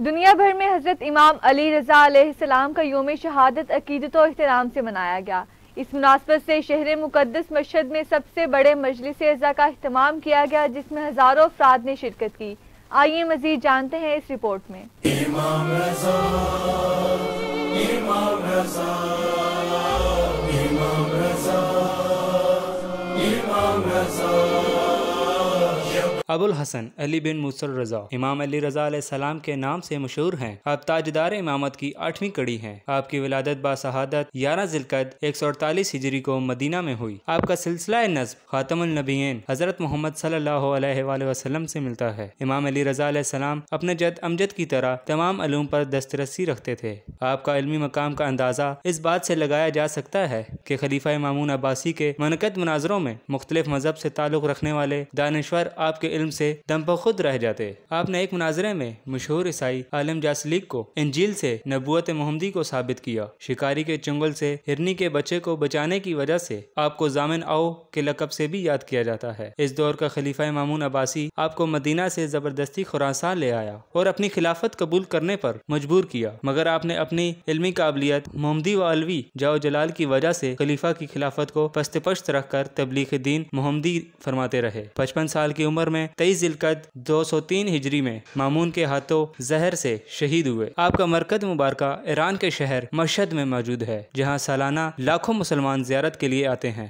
दुनिया भर में हजरत इमाम अली रजा सलाम का योम शहादत अकीदत और अहतराम से मनाया गया इस मुनासबत से शहर मुकदस मशद में सबसे बड़े मजलिस अजा का अहतमाम किया गया जिसमें हजारों अफराद ने शिरकत की आइए मजीद जानते हैं इस रिपोर्ट में इमाम रजा, इमाम रजा, इमाम रजा, अबुल हसन अली बिन मूसर रजा इमाम अली रजा सलाम के नाम से मशहूर हैं आप ताजदार इमामत की आठवीं कड़ी हैं आपकी विलादत बासहादत ग्यारह जिलकत एक सौ अड़तालीस हिजरी को मदीना में हुई आपका सिलसिला नस्ब खातमनबीन हजरत मोहम्मद सल्लाम से मिलता है इमाम अली रजा सलाम अपने जद अमजद की तरह तमाम अलूम पर दस्तरसी रखते थे आपका इलमी मकाम का अंदाज़ा इस बात से लगाया जा सकता है कि खलीफा मामून अब्बासी के मनकद मनाजरों में मुख्तलिफ मजहब से ताल्लुक़ रखने वाले दानश्वर आपके इल्म से दम पर खुद रह जाते आपने एक मुनाजरे में मशहूर ईसाई आलम जासलीक को इंजील से नबूत मोहम्मदी को साबित किया शिकारी के चुंगल से हिरनी के बच्चे को बचाने की वजह से आपको जामिन आओ के लकब से भी याद किया जाता है इस दौर का खलीफा मामून अब्बासी आपको मदीना से जबरदस्ती खुरासान ले आया और अपनी खिलाफत कबूल करने पर मजबूर किया मगर आपने अपनी इलमी काबिलियत मोहम्मदी व अलवी जाओ जलाल की वजह से खलीफा की खिलाफत को पस्त पश्त रख कर तबलीग दीन मोहम्मदी फरमाते रहे पचपन साल की उम्र में में तेईस जिलकत दो सौ तीन हिजरी में मामून के हाथों जहर से शहीद हुए आपका मरकज मुबारक ईरान के शहर मशद में मौजूद है जहाँ सालाना लाखों मुसलमान जियारत के लिए आते हैं